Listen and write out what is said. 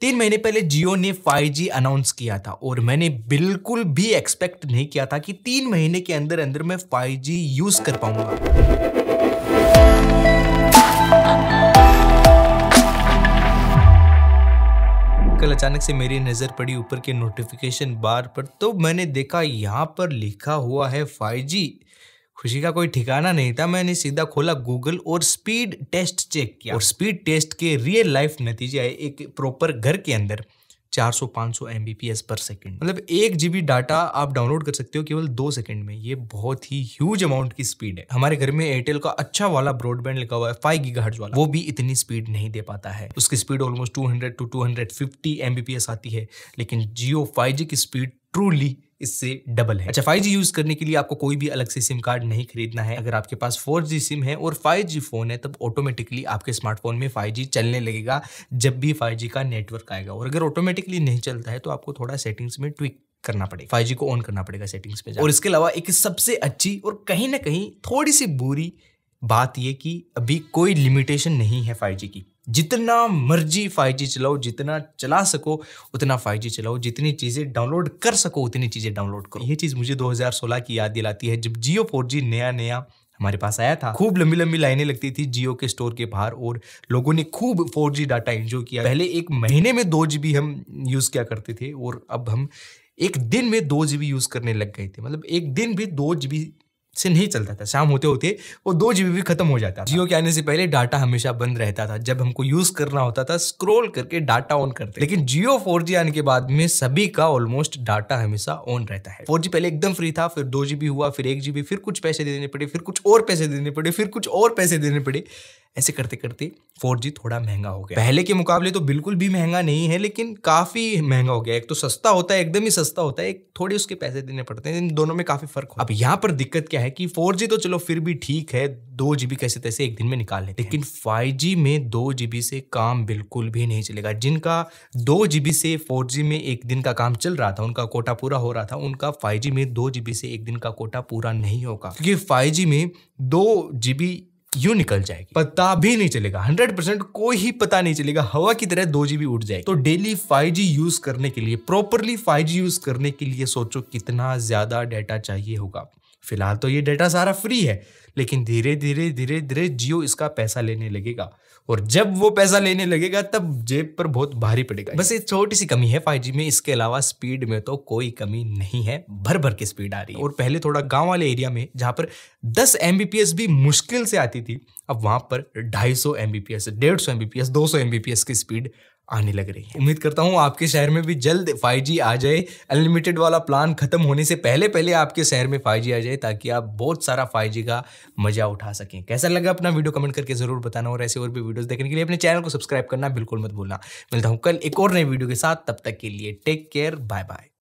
तीन महीने पहले जियो ने 5G अनाउंस किया था और मैंने बिल्कुल भी एक्सपेक्ट नहीं किया था कि तीन महीने के अंदर अंदर मैं 5G यूज कर पाऊंगा कल अचानक से मेरी नज़र पड़ी ऊपर के नोटिफिकेशन बार पर तो मैंने देखा यहाँ पर लिखा हुआ है 5G खुशी का कोई ठिकाना नहीं था मैंने सीधा खोला गूगल और स्पीड टेस्ट चेक किया और स्पीड टेस्ट के रियल लाइफ नतीजे आए एक प्रॉपर घर के अंदर 400 500 एमबीपीएस पर सेकंड मतलब एक जीबी डाटा आप डाउनलोड कर सकते हो केवल दो सेकंड में ये बहुत ही ह्यूज अमाउंट की स्पीड है हमारे घर में एयरटेल का अच्छा वाला ब्रॉडबैंड लिखा हुआ है फाइव गीगा वाला वो भी इतनी स्पीड नहीं दे पाता है उसकी स्पीड ऑलमोस्ट 200 टू 250 हंड्रेड आती है लेकिन जियो फाइव की स्पीड ट्रूली इससे डबल है अच्छा 5G यूज करने के लिए आपको कोई भी अलग से सिम कार्ड नहीं खरीदना है अगर आपके पास 4G सिम है और 5G फोन है तब ऑटोमेटिकली आपके स्मार्टफोन में 5G चलने लगेगा जब भी 5G का नेटवर्क आएगा और अगर ऑटोमेटिकली नहीं चलता है तो आपको थोड़ा सेटिंग्स में ट्विक करना पड़ेगा 5G को ऑन करना पड़ेगा सेटिंग्स में और इसके अलावा एक सबसे अच्छी और कहीं ना कहीं थोड़ी सी बुरी बात यह कि अभी कोई लिमिटेशन नहीं है फाइव की जितना मर्जी फाइव जी चलाओ जितना चला सको उतना फाइव जी चलाओ जितनी चीज़ें डाउनलोड कर सको उतनी चीज़ें डाउनलोड करो ये चीज़ मुझे 2016 की याद दिलाती है जब जियो फोर जी नया नया हमारे पास आया था खूब लंबी लंबी लाइनें लगती थी जियो के स्टोर के बाहर और लोगों ने खूब फोर जी डाटा एंजॉय किया पहले एक महीने में दो जी हम यूज़ किया करते थे और अब हम एक दिन में दो जी यूज़ करने लग गए थे मतलब एक दिन भी दो जी से नहीं चलता था शाम होते होते वो दो जी भी खत्म हो जाता जियो के आने से पहले डाटा हमेशा बंद रहता था जब हमको यूज करना होता था स्क्रोल करके डाटा ऑन करते लेकिन जियो फोर आने के बाद में सभी का ऑलमोस्ट डाटा हमेशा ऑन रहता है फोर पहले एकदम फ्री था फिर दो हुआ फिर एक जीबी फिर कुछ पैसे देने पड़े फिर कुछ और पैसे देने पड़े फिर कुछ और पैसे देने पड़े ऐसे करते करते फोर जी थोड़ा महंगा हो गया पहले के मुकाबले तो बिल्कुल भी महंगा नहीं है लेकिन काफ़ी महंगा हो गया एक तो सस्ता होता है एकदम ही सस्ता होता है एक थोड़े उसके पैसे देने पड़ते हैं इन दोनों में काफ़ी फ़र्क हो अब यहाँ पर दिक्कत क्या है कि फोर तो चलो फिर भी ठीक है दो जीबी कैसे तैसे एक दिन में निकाल लेते लेकिन फाइव जी में दो जीबी से काम बिल्कुल भी नहीं चलेगा जिनका दो जीबी से फोर जी में एक दिन का काम चल रहा था उनका कोटा पूरा हो रहा था उनका फाइव जी में दो जीबी से एक दिन का कोटा पूरा नहीं होगा क्योंकि फाइव जी में दो जीबी यूं निकल जाएगी पता भी नहीं चलेगा हंड्रेड परसेंट कोई ही पता नहीं चलेगा हवा की तरह दो जीबी उठ जाएगी तो डेली फाइव जी यूज करने के लिए प्रॉपरली फाइव जी यूज करने के लिए सोचो कितना ज्यादा डेटा चाहिए होगा फिलहाल तो ये डेटा सारा फ्री है लेकिन धीरे धीरे धीरे धीरे जियो इसका पैसा लेने लगेगा और जब वो पैसा लेने लगेगा तब जेब पर बहुत भारी पड़ेगा बस एक छोटी सी कमी है फाइव में इसके अलावा स्पीड में तो कोई कमी नहीं है भर भर की स्पीड आ रही है और पहले थोड़ा गांव वाले एरिया में जहां पर 10 एमबीपीएस भी मुश्किल से आती थी अब वहां पर 250 एमबीपीएस एस एमबीपीएस सौ एमबीपीएस की स्पीड आने लग रही है उम्मीद करता हूँ आपके शहर में भी जल्द 5G आ जाए अनलिमिटेड वाला प्लान खत्म होने से पहले पहले आपके शहर में 5G आ जाए ताकि आप बहुत सारा 5G का मजा उठा सकें कैसा लगा अपना वीडियो कमेंट करके जरूर बताना और ऐसे और भी वीडियोस देखने के लिए अपने चैनल को सब्सक्राइब करना बिल्कुल मत भूलना मिलता हूँ कल एक और नए वीडियो के साथ तब तक के लिए टेक केयर बाय बाय